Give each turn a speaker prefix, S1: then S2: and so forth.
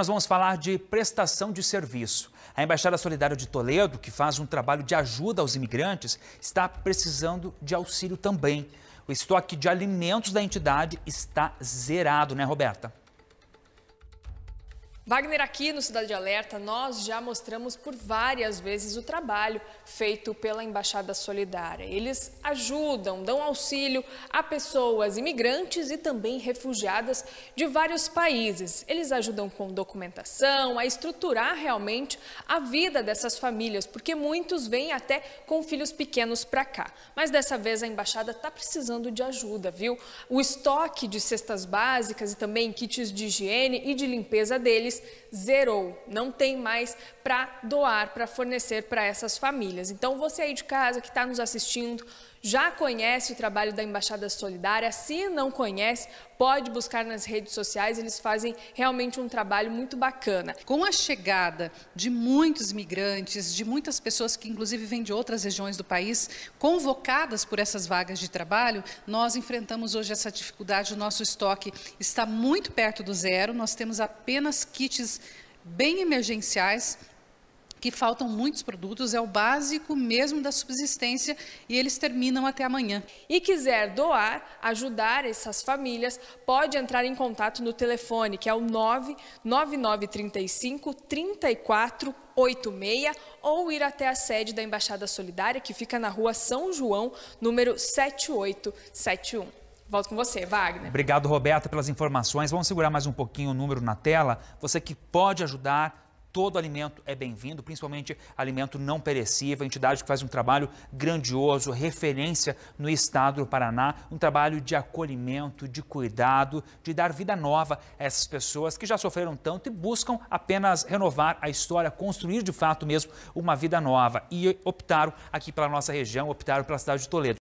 S1: nós vamos falar de prestação de serviço. A Embaixada Solidária de Toledo, que faz um trabalho de ajuda aos imigrantes, está precisando de auxílio também. O estoque de alimentos da entidade está zerado, né, Roberta?
S2: Wagner, aqui no Cidade Alerta, nós já mostramos por várias vezes o trabalho feito pela Embaixada Solidária. Eles ajudam, dão auxílio a pessoas imigrantes e também refugiadas de vários países. Eles ajudam com documentação, a estruturar realmente a vida dessas famílias, porque muitos vêm até com filhos pequenos para cá. Mas dessa vez a Embaixada está precisando de ajuda, viu? O estoque de cestas básicas e também kits de higiene e de limpeza deles zerou, não tem mais para doar, para fornecer para essas famílias. Então você aí de casa que está nos assistindo, já conhece o trabalho da Embaixada Solidária? Se não conhece, pode buscar nas redes sociais, eles fazem realmente um trabalho muito
S3: bacana. Com a chegada de muitos migrantes, de muitas pessoas que inclusive vêm de outras regiões do país, convocadas por essas vagas de trabalho, nós enfrentamos hoje essa dificuldade, o nosso estoque está muito perto do zero, nós temos apenas kits kits bem emergenciais que faltam muitos produtos, é o básico mesmo da subsistência e eles terminam até amanhã. E quiser doar,
S2: ajudar essas famílias, pode entrar em contato no telefone, que é o 99935 3486 ou ir até a sede da Embaixada Solidária, que fica na rua São João, número 7871. Volto com você, Wagner.
S1: Obrigado, Roberta, pelas informações. Vamos segurar mais um pouquinho o número na tela. Você que pode ajudar, todo alimento é bem-vindo, principalmente alimento não perecível, entidade que faz um trabalho grandioso, referência no estado do Paraná, um trabalho de acolhimento, de cuidado, de dar vida nova a essas pessoas que já sofreram tanto e buscam apenas renovar a história, construir de fato mesmo uma vida nova e optaram aqui pela nossa região, optaram pela cidade de Toledo.